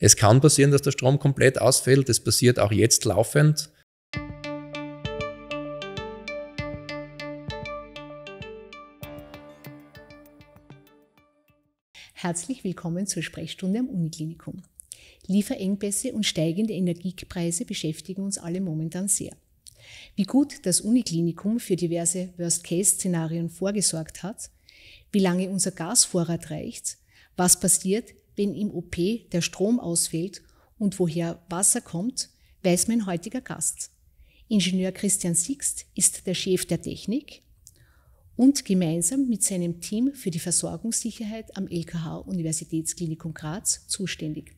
Es kann passieren, dass der Strom komplett ausfällt. Das passiert auch jetzt laufend. Herzlich willkommen zur Sprechstunde am Uniklinikum. Lieferengpässe und steigende Energiepreise beschäftigen uns alle momentan sehr. Wie gut das Uniklinikum für diverse Worst-Case-Szenarien vorgesorgt hat, wie lange unser Gasvorrat reicht, was passiert, wenn im OP der Strom ausfällt und woher Wasser kommt, weiß mein heutiger Gast. Ingenieur Christian Sixt ist der Chef der Technik und gemeinsam mit seinem Team für die Versorgungssicherheit am LKH Universitätsklinikum Graz zuständig.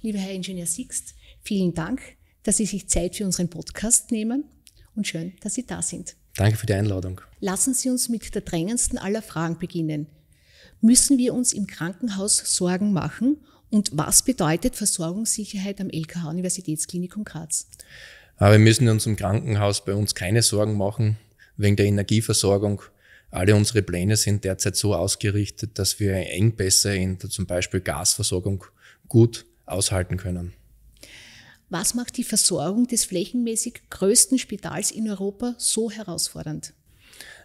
Lieber Herr Ingenieur Sixt, vielen Dank, dass Sie sich Zeit für unseren Podcast nehmen und schön, dass Sie da sind. Danke für die Einladung. Lassen Sie uns mit der drängendsten aller Fragen beginnen müssen wir uns im Krankenhaus Sorgen machen und was bedeutet Versorgungssicherheit am LKH Universitätsklinikum Graz? Ah, wir müssen uns im Krankenhaus bei uns keine Sorgen machen wegen der Energieversorgung. Alle unsere Pläne sind derzeit so ausgerichtet, dass wir Engpässe in der zum Beispiel Gasversorgung gut aushalten können. Was macht die Versorgung des flächenmäßig größten Spitals in Europa so herausfordernd?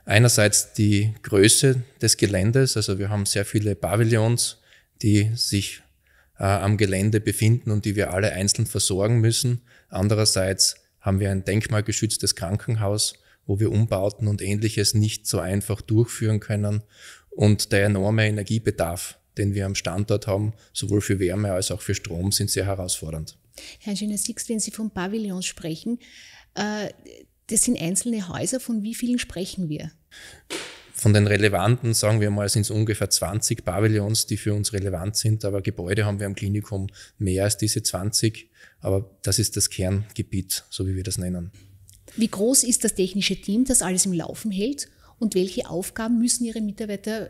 Einerseits die Größe des Geländes, also wir haben sehr viele Pavillons, die sich äh, am Gelände befinden und die wir alle einzeln versorgen müssen. Andererseits haben wir ein denkmalgeschütztes Krankenhaus, wo wir Umbauten und ähnliches nicht so einfach durchführen können. Und der enorme Energiebedarf, den wir am Standort haben, sowohl für Wärme als auch für Strom, sind sehr herausfordernd. Herr Ingenieur Six, wenn Sie von Pavillons sprechen, äh, das sind einzelne Häuser, von wie vielen sprechen wir? Von den relevanten, sagen wir mal, sind es ungefähr 20 Pavillons, die für uns relevant sind, aber Gebäude haben wir am Klinikum mehr als diese 20. Aber das ist das Kerngebiet, so wie wir das nennen. Wie groß ist das technische Team, das alles im Laufen hält? Und welche Aufgaben müssen Ihre Mitarbeiter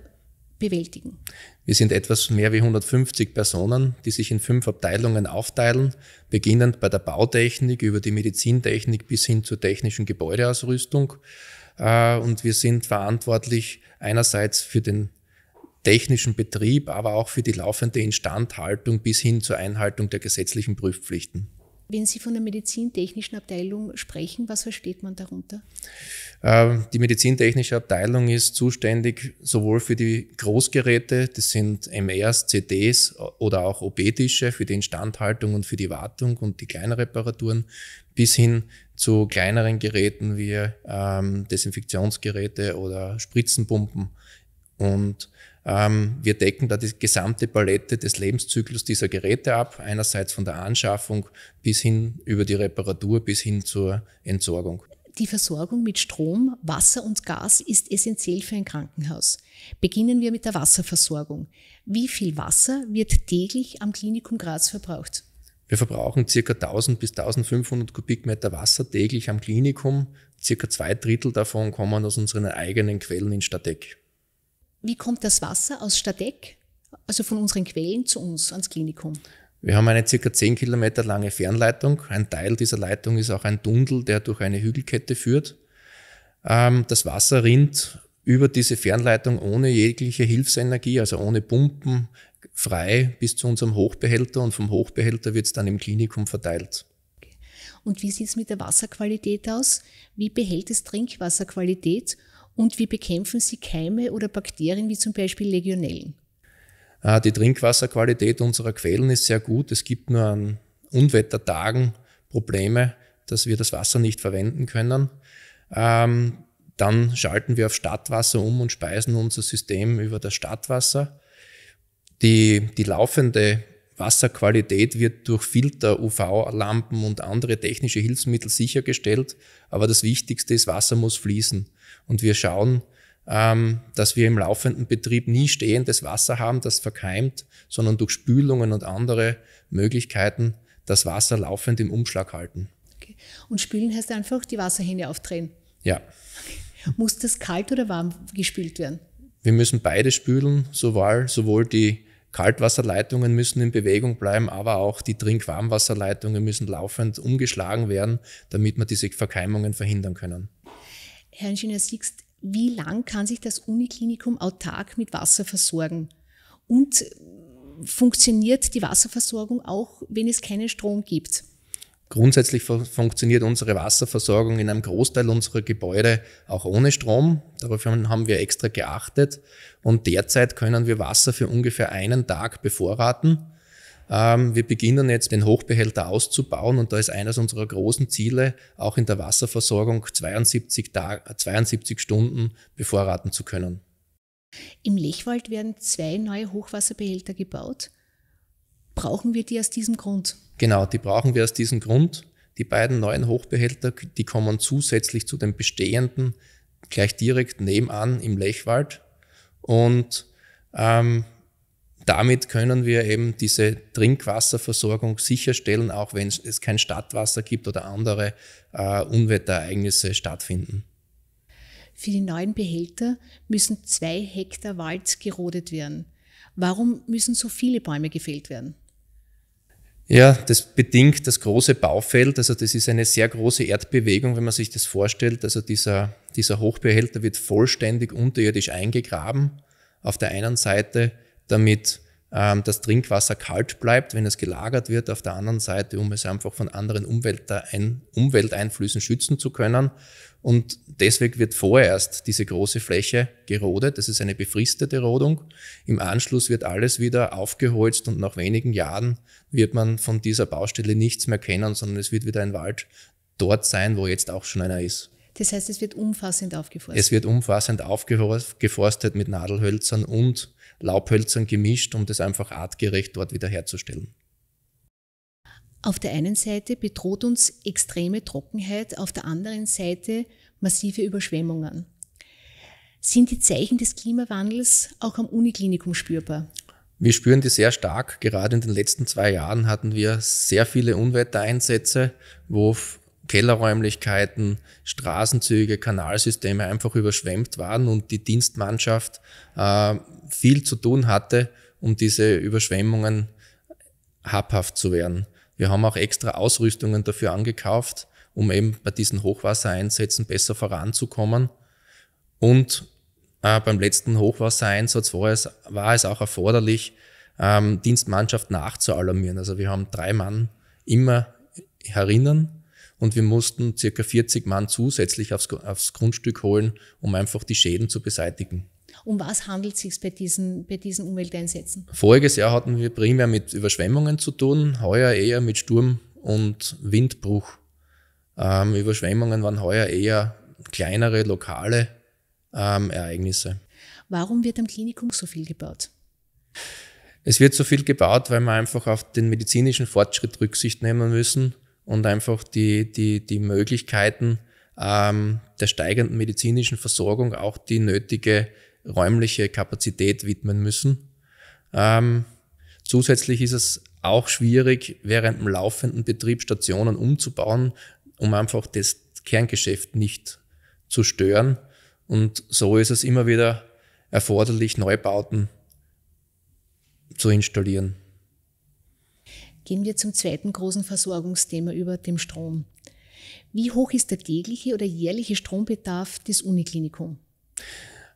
bewältigen. Wir sind etwas mehr wie 150 Personen, die sich in fünf Abteilungen aufteilen, beginnend bei der Bautechnik über die Medizintechnik bis hin zur technischen Gebäudeausrüstung. Äh, und wir sind verantwortlich einerseits für den technischen Betrieb, aber auch für die laufende Instandhaltung bis hin zur Einhaltung der gesetzlichen Prüfpflichten. Wenn Sie von der medizintechnischen Abteilung sprechen, was versteht man darunter? Ähm, die medizintechnische Abteilung ist zuständig sowohl für die Großgeräte, das sind MRs, CDs oder auch OP-Tische für die Instandhaltung und für die Wartung und die kleinen Reparaturen, bis hin zu kleineren Geräten wie ähm, Desinfektionsgeräte oder Spritzenpumpen. Und ähm, wir decken da die gesamte Palette des Lebenszyklus dieser Geräte ab, einerseits von der Anschaffung bis hin über die Reparatur bis hin zur Entsorgung. Die Versorgung mit Strom, Wasser und Gas ist essentiell für ein Krankenhaus. Beginnen wir mit der Wasserversorgung. Wie viel Wasser wird täglich am Klinikum Graz verbraucht? Wir verbrauchen circa 1000 bis 1500 Kubikmeter Wasser täglich am Klinikum. Circa zwei Drittel davon kommen aus unseren eigenen Quellen in Stadeck wie kommt das Wasser aus Stadeck, also von unseren Quellen, zu uns ans Klinikum? Wir haben eine circa 10 Kilometer lange Fernleitung. Ein Teil dieser Leitung ist auch ein Tunnel, der durch eine Hügelkette führt. Ähm, das Wasser rinnt über diese Fernleitung ohne jegliche Hilfsenergie, also ohne Pumpen, frei bis zu unserem Hochbehälter und vom Hochbehälter wird es dann im Klinikum verteilt. Und wie sieht es mit der Wasserqualität aus? Wie behält es Trinkwasserqualität? Und wie bekämpfen Sie Keime oder Bakterien wie zum Beispiel Legionellen? Ah, die Trinkwasserqualität unserer Quellen ist sehr gut. Es gibt nur an Unwettertagen Probleme, dass wir das Wasser nicht verwenden können. Ähm, dann schalten wir auf Stadtwasser um und speisen unser System über das Stadtwasser. Die, die laufende Wasserqualität wird durch Filter, UV-Lampen und andere technische Hilfsmittel sichergestellt. Aber das Wichtigste ist, Wasser muss fließen. Und wir schauen, ähm, dass wir im laufenden Betrieb nie stehendes Wasser haben, das verkeimt, sondern durch Spülungen und andere Möglichkeiten das Wasser laufend im Umschlag halten. Okay. Und spülen heißt einfach die Wasserhähne aufdrehen? Ja. Okay. Muss das kalt oder warm gespült werden? Wir müssen beide spülen, sowohl, sowohl die Kaltwasserleitungen müssen in Bewegung bleiben, aber auch die Trinkwarmwasserleitungen müssen laufend umgeschlagen werden, damit wir diese Verkeimungen verhindern können. Herr Ingenieur Sixt, wie lang kann sich das Uniklinikum autark mit Wasser versorgen? Und äh, funktioniert die Wasserversorgung auch, wenn es keinen Strom gibt? Grundsätzlich funktioniert unsere Wasserversorgung in einem Großteil unserer Gebäude auch ohne Strom. Darauf haben wir extra geachtet. Und derzeit können wir Wasser für ungefähr einen Tag bevorraten. Ähm, wir beginnen jetzt den Hochbehälter auszubauen und da ist eines unserer großen Ziele, auch in der Wasserversorgung 72, Tag, 72 Stunden bevorraten zu können. Im Lechwald werden zwei neue Hochwasserbehälter gebaut. Brauchen wir die aus diesem Grund? Genau, die brauchen wir aus diesem Grund. Die beiden neuen Hochbehälter, die kommen zusätzlich zu den bestehenden gleich direkt nebenan im Lechwald. Und ähm, damit können wir eben diese Trinkwasserversorgung sicherstellen, auch wenn es kein Stadtwasser gibt oder andere äh, Unwetterereignisse stattfinden. Für die neuen Behälter müssen zwei Hektar Wald gerodet werden. Warum müssen so viele Bäume gefällt werden? Ja, das bedingt das große Baufeld. Also das ist eine sehr große Erdbewegung, wenn man sich das vorstellt. Also dieser, dieser Hochbehälter wird vollständig unterirdisch eingegraben auf der einen Seite damit ähm, das Trinkwasser kalt bleibt, wenn es gelagert wird. Auf der anderen Seite, um es einfach von anderen Umweltein Umwelteinflüssen schützen zu können. Und deswegen wird vorerst diese große Fläche gerodet. Das ist eine befristete Rodung. Im Anschluss wird alles wieder aufgeholzt und nach wenigen Jahren wird man von dieser Baustelle nichts mehr kennen, sondern es wird wieder ein Wald dort sein, wo jetzt auch schon einer ist. Das heißt, es wird umfassend aufgeforstet. Es wird umfassend aufgeforstet mit Nadelhölzern und Laubhölzern gemischt, um das einfach artgerecht dort wiederherzustellen. Auf der einen Seite bedroht uns extreme Trockenheit, auf der anderen Seite massive Überschwemmungen. Sind die Zeichen des Klimawandels auch am Uniklinikum spürbar? Wir spüren die sehr stark. Gerade in den letzten zwei Jahren hatten wir sehr viele Unwettereinsätze, wo Kellerräumlichkeiten, Straßenzüge, Kanalsysteme einfach überschwemmt waren und die Dienstmannschaft äh, viel zu tun hatte, um diese Überschwemmungen habhaft zu werden. Wir haben auch extra Ausrüstungen dafür angekauft, um eben bei diesen Hochwassereinsätzen besser voranzukommen. Und äh, beim letzten Hochwassereinsatz war es, war es auch erforderlich, ähm, Dienstmannschaft nachzualarmieren. Also wir haben drei Mann immer herinnen und wir mussten circa 40 Mann zusätzlich aufs, aufs Grundstück holen, um einfach die Schäden zu beseitigen. Um was handelt es sich bei diesen, bei diesen Umwelteinsätzen? Voriges Jahr hatten wir primär mit Überschwemmungen zu tun, heuer eher mit Sturm und Windbruch. Ähm, Überschwemmungen waren heuer eher kleinere, lokale ähm, Ereignisse. Warum wird am Klinikum so viel gebaut? Es wird so viel gebaut, weil wir einfach auf den medizinischen Fortschritt Rücksicht nehmen müssen und einfach die, die, die Möglichkeiten ähm, der steigenden medizinischen Versorgung auch die nötige räumliche Kapazität widmen müssen. Ähm, zusätzlich ist es auch schwierig, während dem laufenden Betrieb Stationen umzubauen, um einfach das Kerngeschäft nicht zu stören. Und so ist es immer wieder erforderlich, Neubauten zu installieren. Gehen wir zum zweiten großen Versorgungsthema über dem Strom. Wie hoch ist der tägliche oder jährliche Strombedarf des Uniklinikums?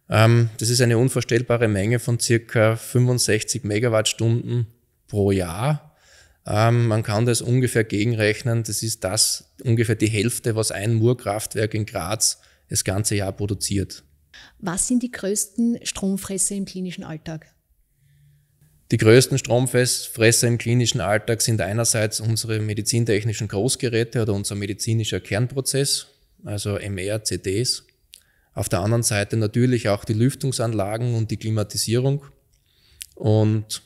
Ähm, das ist eine unvorstellbare Menge von circa 65 Megawattstunden pro Jahr. Ähm, man kann das ungefähr gegenrechnen. Das ist das ungefähr die Hälfte, was ein Murkraftwerk in Graz das ganze Jahr produziert. Was sind die größten Stromfresser im klinischen Alltag? Die größten Stromfresser im klinischen Alltag sind einerseits unsere medizintechnischen Großgeräte oder unser medizinischer Kernprozess, also MR, cds Auf der anderen Seite natürlich auch die Lüftungsanlagen und die Klimatisierung. Und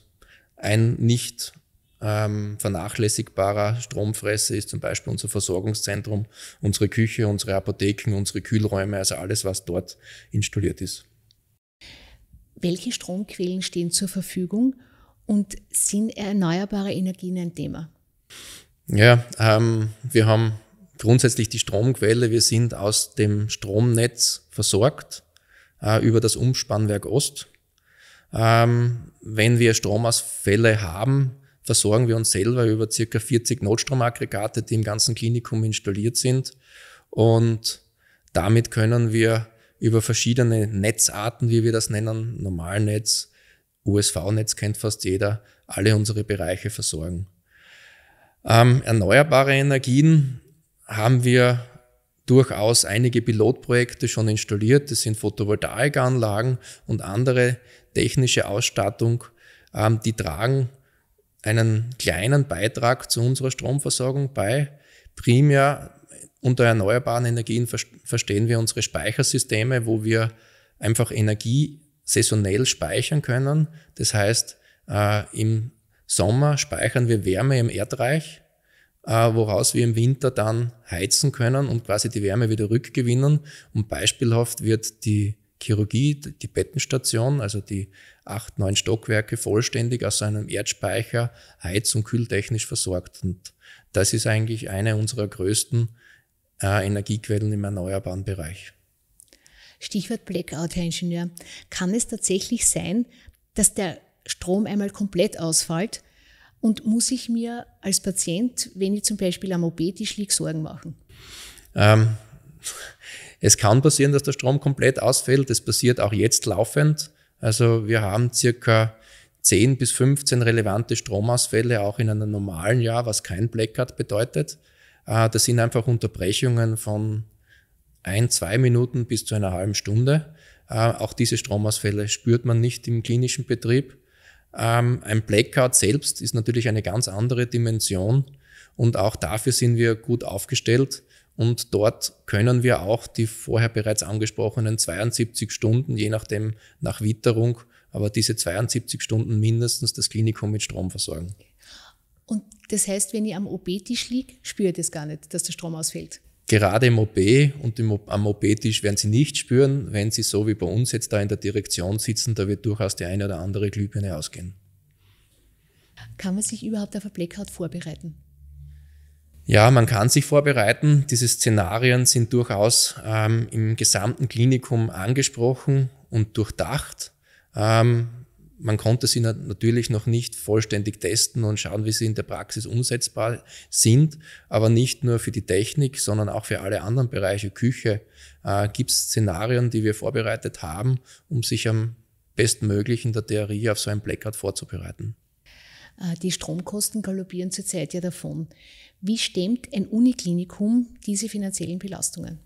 ein nicht ähm, vernachlässigbarer Stromfresser ist zum Beispiel unser Versorgungszentrum, unsere Küche, unsere Apotheken, unsere Kühlräume, also alles, was dort installiert ist. Welche Stromquellen stehen zur Verfügung und sind erneuerbare Energien ein Thema? Ja, ähm, wir haben grundsätzlich die Stromquelle. Wir sind aus dem Stromnetz versorgt äh, über das Umspannwerk Ost. Ähm, wenn wir Stromausfälle haben, versorgen wir uns selber über circa 40 Notstromaggregate, die im ganzen Klinikum installiert sind. Und damit können wir über verschiedene Netzarten, wie wir das nennen, Normalnetz, USV-Netz kennt fast jeder, alle unsere Bereiche versorgen. Ähm, erneuerbare Energien haben wir durchaus einige Pilotprojekte schon installiert. Das sind Photovoltaikanlagen und andere technische Ausstattung, ähm, die tragen einen kleinen Beitrag zu unserer Stromversorgung bei. Primär unter erneuerbaren Energien verstehen wir unsere Speichersysteme, wo wir einfach Energie saisonell speichern können. Das heißt, äh, im Sommer speichern wir Wärme im Erdreich, äh, woraus wir im Winter dann heizen können und quasi die Wärme wieder rückgewinnen. Und beispielhaft wird die Chirurgie, die Bettenstation, also die acht, neun Stockwerke vollständig aus einem Erdspeicher heiz- und kühltechnisch versorgt. Und das ist eigentlich eine unserer größten äh, Energiequellen im erneuerbaren Bereich. Stichwort Blackout, Herr Ingenieur. Kann es tatsächlich sein, dass der Strom einmal komplett ausfällt? Und muss ich mir als Patient, wenn ich zum Beispiel am OP-Tisch liege, Sorgen machen? Ähm, es kann passieren, dass der Strom komplett ausfällt. Das passiert auch jetzt laufend. Also wir haben circa 10 bis 15 relevante Stromausfälle auch in einem normalen Jahr, was kein Blackout bedeutet. Äh, das sind einfach Unterbrechungen von ein, zwei Minuten bis zu einer halben Stunde. Äh, auch diese Stromausfälle spürt man nicht im klinischen Betrieb. Ähm, ein Blackout selbst ist natürlich eine ganz andere Dimension und auch dafür sind wir gut aufgestellt. Und dort können wir auch die vorher bereits angesprochenen 72 Stunden, je nachdem nach Witterung, aber diese 72 Stunden mindestens das Klinikum mit Strom versorgen. Und das heißt, wenn ich am OP-Tisch liege, spüre ich das gar nicht, dass der Strom ausfällt gerade im OP und im, am OP-Tisch werden sie nicht spüren, wenn sie so wie bei uns jetzt da in der Direktion sitzen, da wird durchaus die eine oder andere Glühbirne ausgehen. Kann man sich überhaupt auf eine Blackout vorbereiten? Ja, man kann sich vorbereiten. Diese Szenarien sind durchaus ähm, im gesamten Klinikum angesprochen und durchdacht. Ähm, man konnte sie natürlich noch nicht vollständig testen und schauen, wie sie in der Praxis umsetzbar sind. Aber nicht nur für die Technik, sondern auch für alle anderen Bereiche, Küche, äh, gibt es Szenarien, die wir vorbereitet haben, um sich am bestmöglichen der Theorie auf so ein Blackout vorzubereiten. Äh, die Stromkosten galoppieren zurzeit ja davon. Wie stemmt ein Uniklinikum diese finanziellen Belastungen?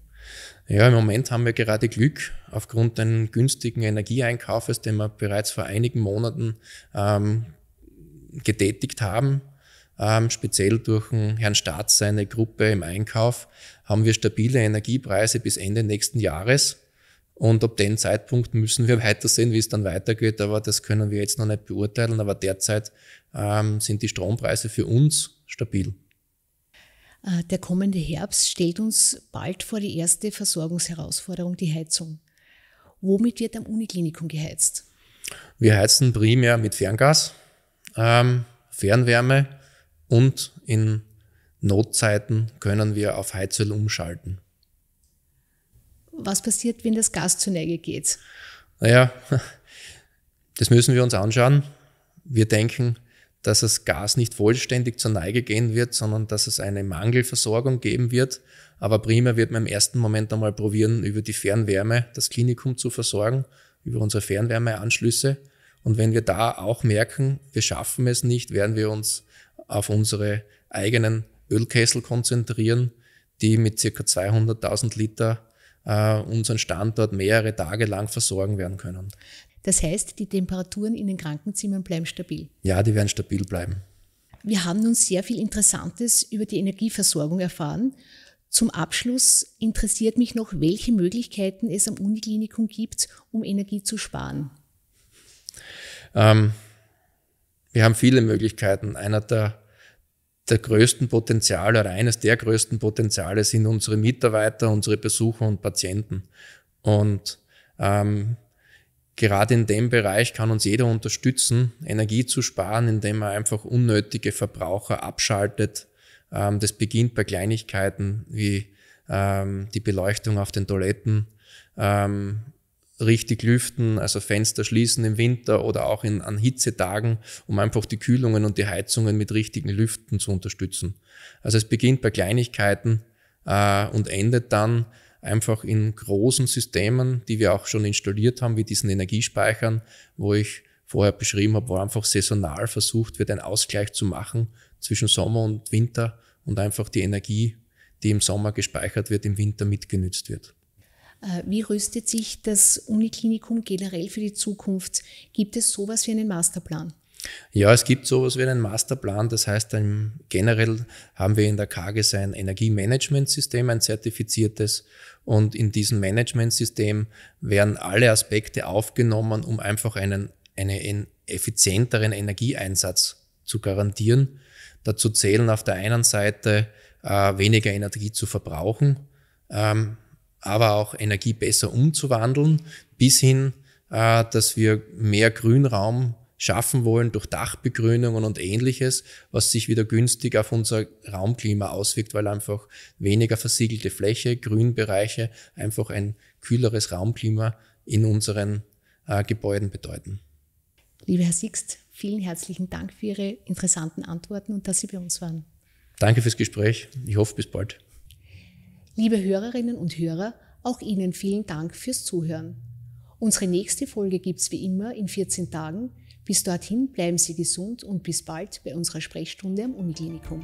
Ja, im Moment haben wir gerade Glück aufgrund des günstigen Energieeinkaufes, den wir bereits vor einigen Monaten ähm, getätigt haben. Ähm, speziell durch Herrn Staats seine Gruppe im Einkauf haben wir stabile Energiepreise bis Ende nächsten Jahres. Und ab dem Zeitpunkt müssen wir weitersehen, wie es dann weitergeht. Aber das können wir jetzt noch nicht beurteilen. Aber derzeit ähm, sind die Strompreise für uns stabil. Äh, der kommende Herbst stellt uns bald vor die erste Versorgungsherausforderung, die Heizung. Womit wird am Uniklinikum geheizt? Wir heizen primär mit Ferngas, ähm, Fernwärme und in Notzeiten können wir auf Heizöl umschalten. Was passiert, wenn das Gas zur Neige geht? Naja, das müssen wir uns anschauen. Wir denken, dass das Gas nicht vollständig zur Neige gehen wird, sondern dass es eine Mangelversorgung geben wird. Aber primär wird man im ersten Moment einmal probieren, über die Fernwärme das Klinikum zu versorgen, über unsere Fernwärmeanschlüsse. Und wenn wir da auch merken, wir schaffen es nicht, werden wir uns auf unsere eigenen Ölkessel konzentrieren, die mit circa 200.000 Liter äh, unseren Standort mehrere Tage lang versorgen werden können. Das heißt, die Temperaturen in den Krankenzimmern bleiben stabil. Ja, die werden stabil bleiben. Wir haben nun sehr viel Interessantes über die Energieversorgung erfahren. Zum Abschluss interessiert mich noch, welche Möglichkeiten es am Uniklinikum gibt, um Energie zu sparen. Ähm, wir haben viele Möglichkeiten. Einer der, der größten Potenziale oder eines der größten Potenziale sind unsere Mitarbeiter, unsere Besucher und Patienten. Und ähm, gerade in dem Bereich kann uns jeder unterstützen, Energie zu sparen, indem er einfach unnötige Verbraucher abschaltet. Ähm, das beginnt bei Kleinigkeiten wie ähm, die Beleuchtung auf den Toiletten, ähm, richtig lüften, also Fenster schließen im Winter oder auch in, an Hitzetagen, um einfach die Kühlungen und die Heizungen mit richtigen Lüften zu unterstützen. Also es beginnt bei Kleinigkeiten äh, und endet dann einfach in großen Systemen, die wir auch schon installiert haben, wie diesen Energiespeichern, wo ich vorher beschrieben habe, wo einfach saisonal versucht wird, einen Ausgleich zu machen zwischen Sommer und Winter und einfach die Energie, die im Sommer gespeichert wird, im Winter mitgenützt wird. Äh, wie rüstet sich das Uniklinikum generell für die Zukunft? Gibt es sowas wie einen Masterplan? Ja, es gibt sowas wie einen Masterplan. Das heißt, generell haben wir in der KGS ein Energiemanagementsystem, ein zertifiziertes. Und in diesem Managementsystem werden alle Aspekte aufgenommen, um einfach einen, einen effizienteren Energieeinsatz zu garantieren. Dazu zählen auf der einen Seite äh, weniger Energie zu verbrauchen, ähm, aber auch Energie besser umzuwandeln, bis hin, äh, dass wir mehr Grünraum schaffen wollen durch Dachbegrünungen und ähnliches, was sich wieder günstig auf unser Raumklima auswirkt, weil einfach weniger versiegelte Fläche, Grünbereiche, einfach ein kühleres Raumklima in unseren äh, Gebäuden bedeuten. Lieber Herr Sixt, vielen herzlichen Dank für Ihre interessanten Antworten und dass Sie bei uns waren. Danke fürs Gespräch. Ich hoffe, bis bald. Liebe Hörerinnen und Hörer, auch Ihnen vielen Dank fürs Zuhören. Unsere nächste Folge gibt es wie immer in 14 Tagen. Bis dorthin bleiben Sie gesund und bis bald bei unserer Sprechstunde am Uniklinikum.